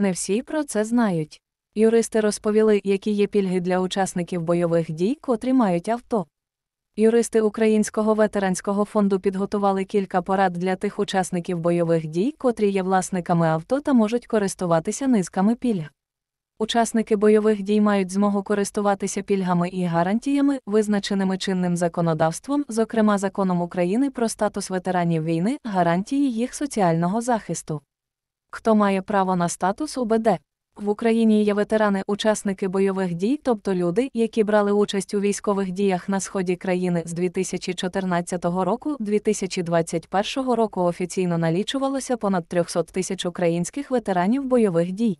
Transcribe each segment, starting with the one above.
Не всі про це знають. Юристи розповіли, які є пільги для учасників бойових дій, котрі мають авто. Юристи Українського ветеранського фонду підготували кілька порад для тих учасників бойових дій, котрі є власниками авто та можуть користуватися низками пільг. Учасники бойових дій мають змогу користуватися пільгами і гарантіями, визначеними чинним законодавством, зокрема законом України про статус ветеранів війни, гарантії їх соціального захисту. Хто має право на статус УБД? В Україні є ветерани, учасники бойових дій, тобто люди, які брали участь у військових діях на сході країни з 2014 року, 2021 року офіційно налічувалося понад 300 тисяч українських ветеранів бойових дій.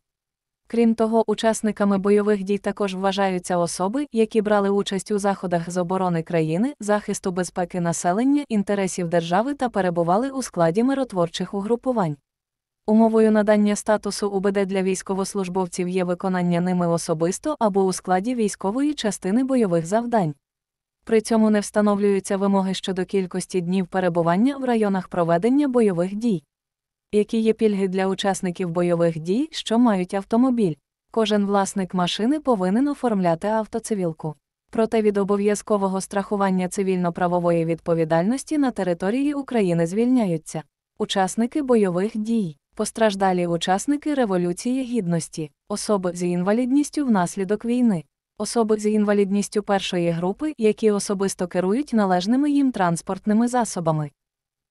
Крім того, учасниками бойових дій також вважаються особи, які брали участь у заходах з оборони країни, захисту безпеки населення, інтересів держави та перебували у складі миротворчих угрупувань. Умовою надання статусу УБД для військовослужбовців є виконання ними особисто або у складі військової частини бойових завдань. При цьому не встановлюються вимоги щодо кількості днів перебування в районах проведення бойових дій, які є пільги для учасників бойових дій, що мають автомобіль. Кожен власник машини повинен оформляти автоцивілку. Проте від обов'язкового страхування цивільно-правової відповідальності на території України звільняються учасники бойових дій постраждалі учасники Революції Гідності, особи з інвалідністю внаслідок війни, особи з інвалідністю першої групи, які особисто керують належними їм транспортними засобами.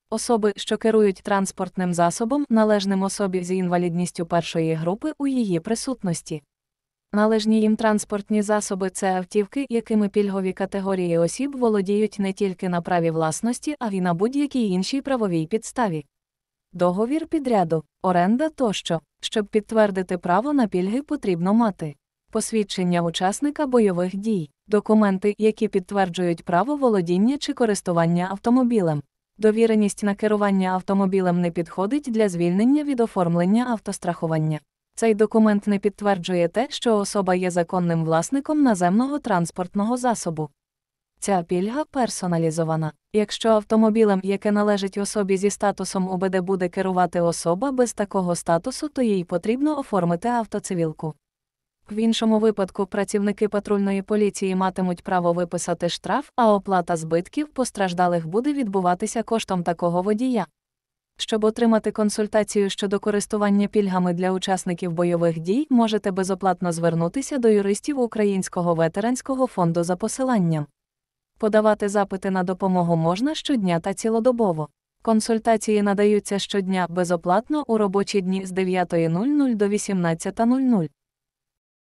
Особи, що керують транспортним засобом, належним особі з інвалідністю першої групи у її присутності. Належні їм транспортні засоби це автівки, якими пільгові категорії осіб володіють не тільки на праві власності, а й на будь-якій іншій правовій підставі договір підряду, оренда тощо. Щоб підтвердити право на пільги, потрібно мати посвідчення учасника бойових дій, документи, які підтверджують право володіння чи користування автомобілем. Довіреність на керування автомобілем не підходить для звільнення від оформлення автострахування. Цей документ не підтверджує те, що особа є законним власником наземного транспортного засобу. Ця пільга персоналізована. Якщо автомобілем, яке належить особі зі статусом УБД, буде керувати особа без такого статусу, то їй потрібно оформити автоцивілку. В іншому випадку працівники патрульної поліції матимуть право виписати штраф, а оплата збитків постраждалих буде відбуватися коштом такого водія. Щоб отримати консультацію щодо користування пільгами для учасників бойових дій, можете безоплатно звернутися до юристів Українського ветеранського фонду за посиланням. Подавати запити на допомогу можна щодня та цілодобово. Консультації надаються щодня безоплатно у робочі дні з 9.00 до 18.00.